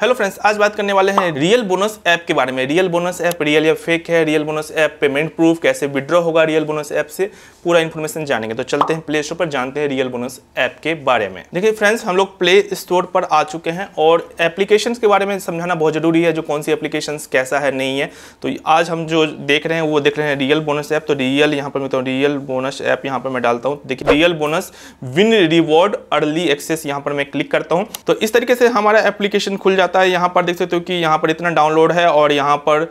hello friends आज बात करने वाले हैं रियल बोनस ऐप के बारे में रियल बोनस ऐप रियल या फेक है real bonus app payment proof कैसे विड्रॉ होगा रियल बोनस ऐप से पूरा इन्फॉर्मेशन जानेंगे तो चलते हैं प्ले स्टोर पर जानते हैं रियल बोनस ऐप के बारे में देखिए फ्रेंड्स हम लोग प्ले स्टोर पर आ चुके हैं और एप्लीकेशन के बारे में समझाना बहुत जरूरी है जो कौन सी एप्लीकेशन कैसा है नहीं है तो आज हम जो देख रहे हैं वो देख रहे हैं रियल बोनस ऐप तो रियल यहाँ पर मैं तो रियल बोनस ऐप यहाँ पर मैं डालता हूँ देखिए real bonus win reward early access यहाँ पर मैं क्लिक करता हूँ तो इस तरीके से हमारा एप्लीकेशन खुल जाता आता है यहाँ पर देख सकते हो कि यहाँ पर इतना डाउनलोड है और यहाँ पर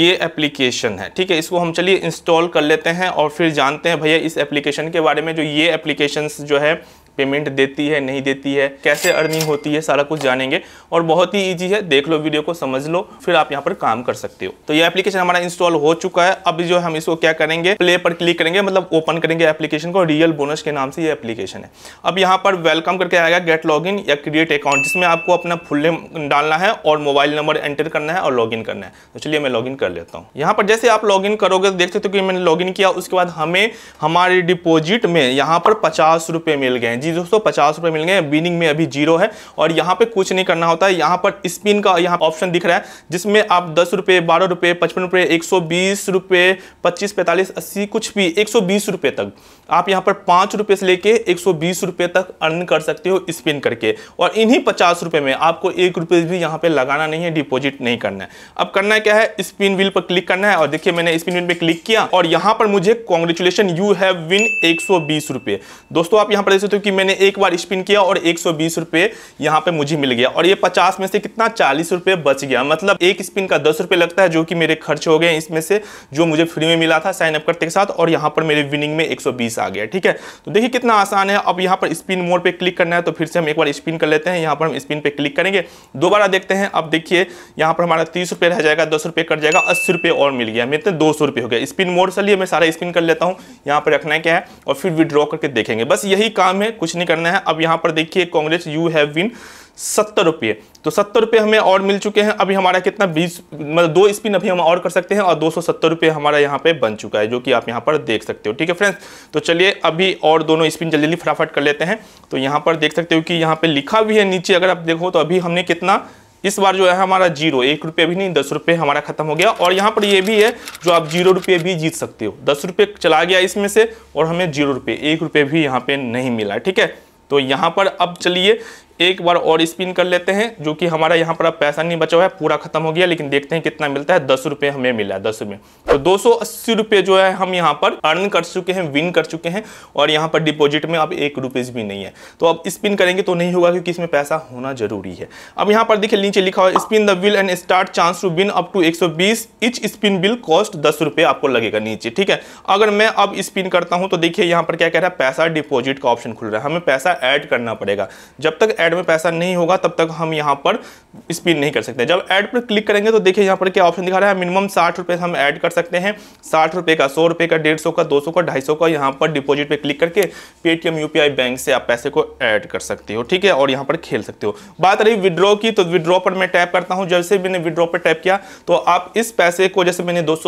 ये एप्लीकेशन है ठीक है इसको हम चलिए इंस्टॉल कर लेते हैं और फिर जानते हैं भैया इस एप्लीकेशन के बारे में जो ये एप्लीकेशन जो है पेमेंट देती है नहीं देती है कैसे अर्निंग होती है सारा कुछ जानेंगे और बहुत ही ईजी है देख लो वीडियो को समझ लो फिर आप यहाँ पर काम कर सकते हो तो ये एप्लीकेशन हमारा इंस्टॉल हो चुका है अब जो हम इसको क्या करेंगे प्ले पर क्लिक करेंगे मतलब ओपन करेंगे एप्लीकेशन को रियल बोनस के नाम से ये एप्लीकेशन है अब यहाँ पर वेलकम करके आएगा गेट लॉग या क्रिएट अकाउंट जिसमें आपको अपना फुल नेम डालना है और मोबाइल नंबर एंटर करना है और लॉग करना है तो चलिए मैं लॉग कर लेता हूँ यहाँ पर जैसे आप लॉग करोगे तो देख सकते हो कि मैंने लॉग किया उसके बाद हमें हमारे डिपोजिट में यहाँ पर पचास रुपये मिल गए जी दोस्तों पचास रुपए मिल गए विनिंग में अभी जीरो है और यहाँ पे कुछ नहीं करना होता है यहाँ पर स्पिन का यहाँ ऑप्शन दिख रहा है जिसमें आप दस रुपये बारह रुपये पचपन रुपये एक सौ बीस रुपये पच्चीस पैंतालीस अस्सी कुछ भी एक सौ बीस रुपये तक आप यहाँ पर पाँच रुपये से लेके एक सौ बीस रुपये तक अर्न कर सकते हो स्पिन करके और इन्हीं पचास रुपये में आपको एक रुपये भी यहाँ पे लगाना नहीं है डिपॉजिट नहीं करना है अब करना क्या है स्पिन व्हील पर क्लिक करना है और देखिए मैंने स्पिन व्हील पर क्लिक किया और यहाँ पर मुझे कॉन्ग्रेचुलेशन यू हैव विन एक सौ बीस रुपये दोस्तों आप यहाँ पर देख सकते हो कि मैंने एक बार स्पिन किया और एक सौ बीस रुपये यहाँ पे मुझे मिल गया और ये पचास में से कितना चालीस रुपये बच गया मतलब एक स्पिन का दस रुपये लगता है जो कि मेरे खर्च हो गए इसमें से जो मुझे फ्री में मिला था साइनअप करते के साथ और यहाँ पर मेरे विनिंग में एक आ गया ठीक है तो देखिए कितना आसान है अब यहाँ पर स्पिन मोड पर क्लिक करना है तो फिर से हम एक बार स्पिन कर लेते हैं यहाँ पर हम स्पिन पर क्लिक करेंगे दोबारा देखते हैं अब देखिए यहाँ पर हमारा तीस रुपये रह जाएगा दस रुपये कट जाएगा अस्सी रुपये और मिल गया मेरे तो दो सौ रुपये हो गया स्पिन मोड से लिए मैं सारा स्पिन कर लेता हूँ यहाँ पर रखना क्या है और फिर विड्रॉ करके देखेंगे बस यही काम है कुछ नहीं करना है अब यहाँ पर देखिए कांग्रेस यू हैव बीन सत्तर रुपये तो सत्तर रुपये हमें और मिल चुके हैं अभी हमारा कितना बीस मतलब दो स्पिन अभी हम और कर सकते हैं और दो सौ सत्तर रुपये हमारा यहाँ पे बन चुका है जो कि आप यहाँ पर देख सकते हो ठीक है फ्रेंड्स तो चलिए अभी और दोनों स्पिन जल्दी जल्दी फटाफट कर लेते हैं तो यहाँ पर देख सकते हो कि यहाँ पे लिखा भी है नीचे अगर आप देखो तो अभी हमने कितना इस बार जो है हमारा जीरो एक रुपये भी नहीं दस रुपये हमारा खत्म हो गया और यहाँ पर ये भी है जो आप जीरो रुपये भी जीत सकते हो दस रुपये चला गया इसमें से और हमें जीरो रुपये एक रुपये भी यहाँ पे नहीं मिला ठीक है तो यहाँ पर अब चलिए एक बार और स्पिन कर लेते हैं जो कि हमारा यहाँ पर अब पैसा नहीं बचा हुआ है पूरा खत्म हो गया लेकिन देखते हैं कितना मिलता है दस रुपये हमें मिला है दस रुपये तो दो सौ अस्सी रुपये जो है हम यहाँ पर अर्न कर चुके हैं विन कर चुके हैं और यहाँ पर डिपॉजिट में अब एक रुपीज़ भी नहीं है तो अब स्पिन करेंगे तो नहीं होगा क्योंकि इसमें पैसा होना जरूरी है अब यहाँ पर देखिए नीचे लिखा हुआ spin the wheel and start chance to win up to एक सौ बीस इच स्पिन बिल कॉस्ट दस रुपये आपको लगेगा नीचे ठीक है अगर मैं अब स्पिन करता हूँ तो देखिए यहाँ पर क्या कह रहा है पैसा डिपॉजिट का ऑप्शन खुल रहा है हमें पैसा ऐड करना पड़ेगा जब तक ऐड में पैसा नहीं होगा तब तक हम यहाँ पर स्पिन नहीं कर सकते जब ऐड पर क्लिक करेंगे तो देखिए यहाँ पर क्या ऑप्शन दिखा रहा है मिनिमम साठ रुपये हम ऐड कर सकते हैं साठ रुपये का सौ रुपये का डेढ़ सौ का दो सौ का ढाई सौ का यहाँ पर डिपोजिट पर क्लिक करके पेटीएम यू बैंक से आप पैसे को ऐड कर सकते हो ठीक है और यहाँ पर खेल सकते हो बात रही विड्रॉ की तो विड्रॉ पर मैं टैप करता हूँ जैसे मैंने विड्रॉ पर टैप किया तो आप इस पैसे को जैसे मैंने दो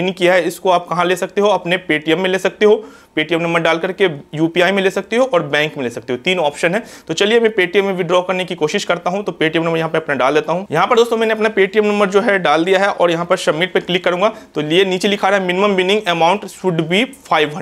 विन किया है इसको आप कहाँ ले सकते हो अपने पेटीएम में ले सकते हो पेटीएम नंबर डाल करके यूपीआई में ले सकते हो और बैंक में ले सकते हो तीन ऑप्शन है तो चलिए मैं पेटीएम में विद्रॉ करने की कोशिश करता हूँ तो पेटीएम नंबर यहाँ पे अपना डाल देता हूँ यहाँ पर दोस्तों मैंने अपना पेटीएम नंबर जो है डाल दिया है और यहाँ पर सबमिट पर क्लिक करूंगा तो ये नीचे लिखा रहा है minimum winning amount should be five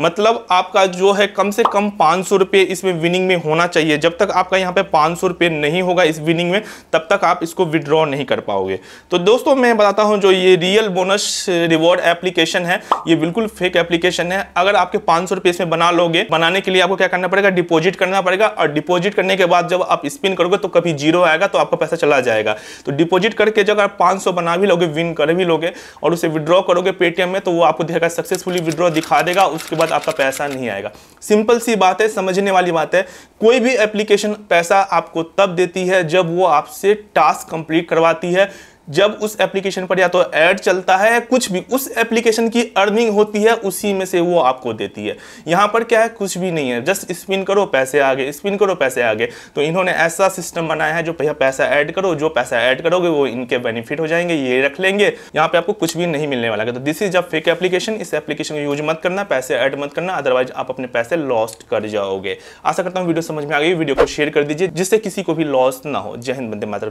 मतलब आपका जो है कम से कम पाँच इसमें विनिंग में होना चाहिए जब तक आपका यहाँ पे पाँच नहीं होगा इस विनिंग में तब तक आप इसको विद्रॉ नहीं कर पाओगे तो दोस्तों मैं बताता हूँ जो ये रियल बोनस रिवॉर्ड एप्लीकेशन है ये बिल्कुल फेक एप्लीकेशन है अगर आपके पाँच सौ इसमें बना लोगे बनाने के लिए आपको क्या करना पड़ेगा डिपॉजिट करना पड़ेगा और डिपॉजिट करने के बाद जब आप स्पिन करोगे तो कभी जीरो आएगा तो आपका पैसा चला जाएगा तो डिपॉजिट करके जब आप पाँच बना भी लोगे विन कर भी लोगे और उसे विड्रॉ करोगे पेटीएम में तो वो आपको दिखेगा सक्सेसफुली विड्रॉ दिखा देगा उसके बाद आपका पैसा नहीं आएगा सिंपल सी बात है समझने वाली बात है कोई भी एप्लीकेशन पैसा आपको तब देती है जब वो आपसे टास्क कंप्लीट करवाती है जब उस एप्लीकेशन पर या तो ऐड चलता है कुछ भी उस एप्लीकेशन की अर्निंग होती है उसी में से वो आपको देती है यहाँ पर क्या है कुछ भी नहीं है जस्ट स्पिन करो पैसे आगे स्पिन करो पैसे आगे तो इन्होंने ऐसा सिस्टम बनाया है जो भैया पैसा ऐड करो जो पैसा ऐड करोगे वो इनके बेनिफिट हो जाएंगे ये रख लेंगे यहाँ पे आपको कुछ भी नहीं मिलने वाला है तो this is a fake application इस एप्लीकेशन का यूज मत करना पैसे ऐड मत करना अदरवाइज आप अपने पैसे लॉस्ट कर जाओगे आशा करता हूँ वीडियो समझ में आ गई वीडियो को शेयर कर दीजिए जिससे किसी को भी लॉस ना हो जय हिंद बंदे मात्र